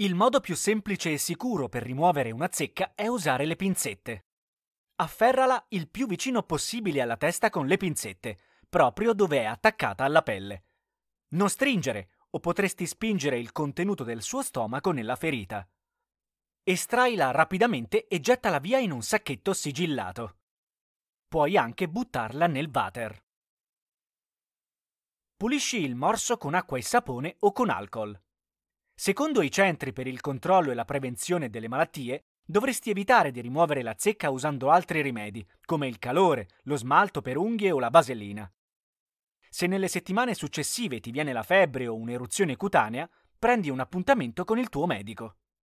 Il modo più semplice e sicuro per rimuovere una zecca è usare le pinzette. Afferrala il più vicino possibile alla testa con le pinzette, proprio dove è attaccata alla pelle. Non stringere, o potresti spingere il contenuto del suo stomaco nella ferita. Estraila rapidamente e gettala via in un sacchetto sigillato. Puoi anche buttarla nel water. Pulisci il morso con acqua e sapone o con alcol. Secondo i centri per il controllo e la prevenzione delle malattie, dovresti evitare di rimuovere la zecca usando altri rimedi, come il calore, lo smalto per unghie o la vasellina. Se nelle settimane successive ti viene la febbre o un'eruzione cutanea, prendi un appuntamento con il tuo medico.